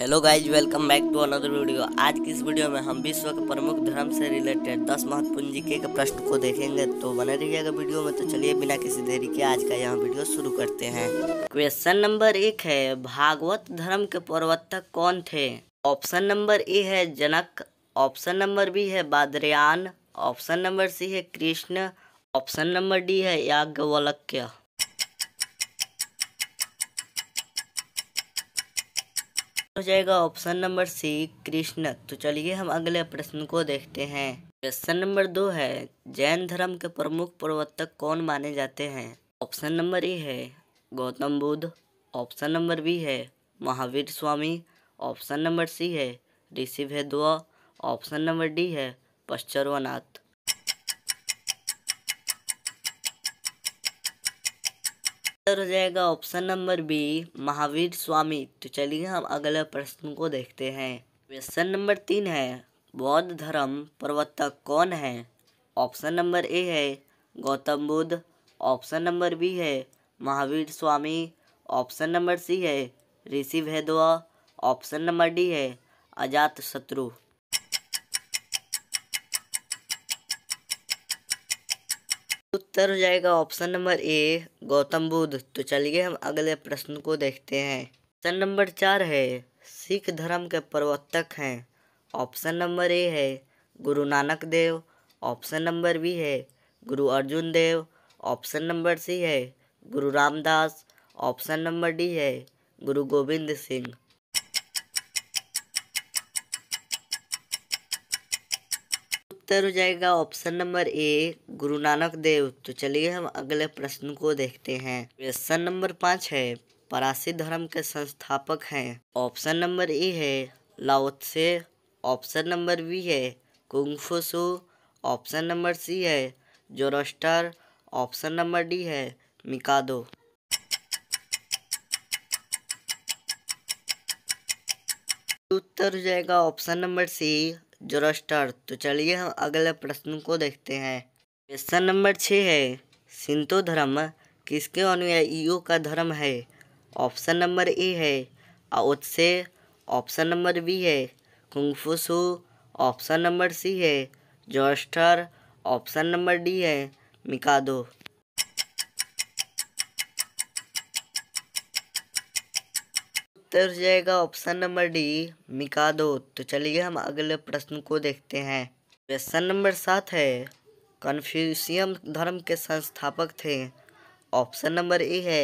hello guys welcome back to another video आज की इस वीडियो में हम विश्व के प्रमुख धर्म से रिलेटेड दस महत्वपूर्ण जीके के प्रश्न को देखेंगे तो बने रहिएगा वीडियो में तो चलिए बिना किसी देरी के आज का यह वीडियो शुरू करते हैं क्वेश्चन नंबर एक है भागवत धर्म के प्रवर्तक कौन थे ऑप्शन नंबर ए है जनक ऑप्शन नंबर बी है बादरयान ऑप्शन नंबर सी है कृष्ण ऑप्शन नंबर डी है याज्ञवल्क्य हो जाएगा ऑप्शन नंबर सी कृष्ण तो चलिए हम अगले प्रश्न को देखते हैं प्रश्न नंबर दो है जैन धर्म के प्रमुख प्रवर्तक कौन माने जाते हैं ऑप्शन नंबर ए है Gautam Buddha option number B है Mahavir Swami option number C है ऋषि भेदुआ ऑप्शन नंबर डी है पश्चरवानाथ उत्तर हो जाएगा option number B Mahavir Swami तो चलिए हम अगले प्रश्न को देखते हैं क्वेश्चन नंबर तीन है बौद्ध धर्म प्रवर्तक कौन है ऑप्शन नंबर ए है Gautam Buddha option number B है Mahavir Swami option number C है ऋषि भेदवा ऑप्शन नंबर डी है अजात शत्रु उत्तर हो जाएगा option number A Gautam Buddha तो चलिए हम अगले प्रश्न को देखते हैं ऑप्शन नंबर चार है सिख धर्म के प्रवर्तक हैं ऑप्शन नंबर ए है Guru Nanak Dev option number B है Guru Arjun Dev option number C है Guru Ramdas option number D है गुरु गोविंद सिंह उत्तर हो जाएगा ऑप्शन नंबर ए गुरु नानक देव तो चलिए हम अगले प्रश्न को देखते हैं क्वेश्चन नंबर पाँच है परासी धर्म के संस्थापक हैं ऑप्शन नंबर ए है से ऑप्शन नंबर बी है कुंगफुसु ऑप्शन नंबर सी है जोरोस्टर ऑप्शन नंबर डी है मिकादो उत्तर हो जाएगा ऑप्शन नंबर सी जोरास्टर तो चलिए हम अगले प्रश्न को देखते हैं क्वेश्चन नंबर छः है सिंतो धर्म किसके अनुयायियों का धर्म है ऑप्शन नंबर ए है आओत्से ऑप्शन नंबर बी है कुंगफुसु ऑप्शन नंबर सी है जोस्टर ऑप्शन नंबर डी है मिकादो उत्तर हो जाएगा ऑप्शन नंबर डी मिकादो तो चलिए हम अगले प्रश्न को देखते हैं क्वेश्चन नंबर सात है कन्फ्यूशियम धर्म के संस्थापक थे ऑप्शन नंबर ए है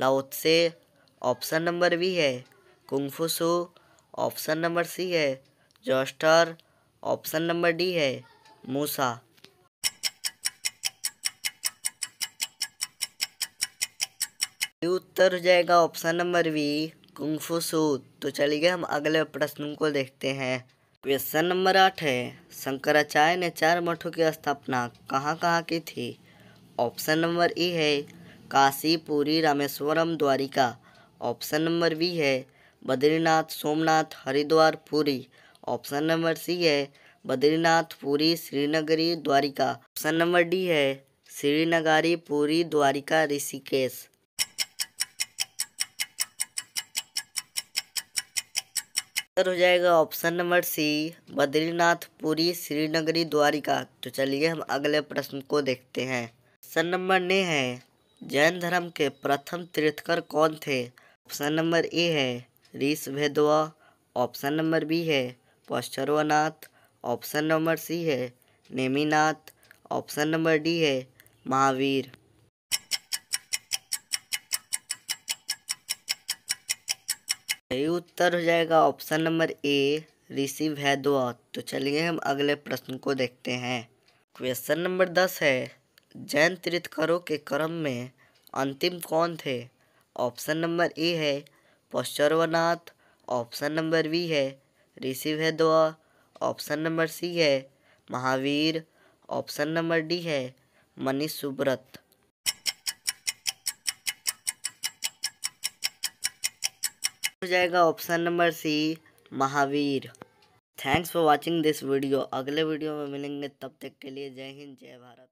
लाउत्से ऑप्शन नंबर बी है कुंगफुसु ऑप्शन नंबर सी है जोस्टर ऑप्शन नंबर डी है मूसा उत्तर हो जाएगा ऑप्शन नंबर बी कुंफू सूत तो चलिए हम अगले प्रश्न को देखते हैं क्वेश्चन नंबर आठ है शंकराचार्य ने चार मठों की स्थापना कहाँ कहाँ की थी ऑप्शन नंबर ए है Kashi Puri Rameswaram Dwarika option number B है Badrinath Somnath Haridwar Puri option number C है Badrinath Puri Shringeri Dwarika option number D है श्रीनगरी पुरी द्वारिका ऋषिकेश उत्तर हो जाएगा option number C Badrinath Puri Shringeri Dwarika तो चलिए हम अगले प्रश्न को देखते हैं ऑप्शन नंबर ने है जैन धर्म के प्रथम तीर्थकर कौन थे ऑप्शन नंबर ए है ऋष भेदवा ऑप्शन नंबर बी है पश्चरवानाथ ऑप्शन नंबर सी है नेमीनाथ ऑप्शन नंबर डी है महावीर सही उत्तर हो जाएगा ऑप्शन नंबर ए ऋषि दुआ तो चलिए हम अगले प्रश्न को देखते हैं क्वेश्चन नंबर दस है जैन तीर्थकरों के क्रम में अंतिम कौन थे ऑप्शन नंबर ए है पश्चर्वनाथ ऑप्शन नंबर बी है ऋषि वैद्यवा ऑप्शन नंबर सी है महावीर ऑप्शन नंबर डी है मनीष सुब्रत हो जाएगा option number C Mahavir thanks for watching this video अगले वीडियो में मिलेंगे तब तक के लिए जय हिंद जय भारत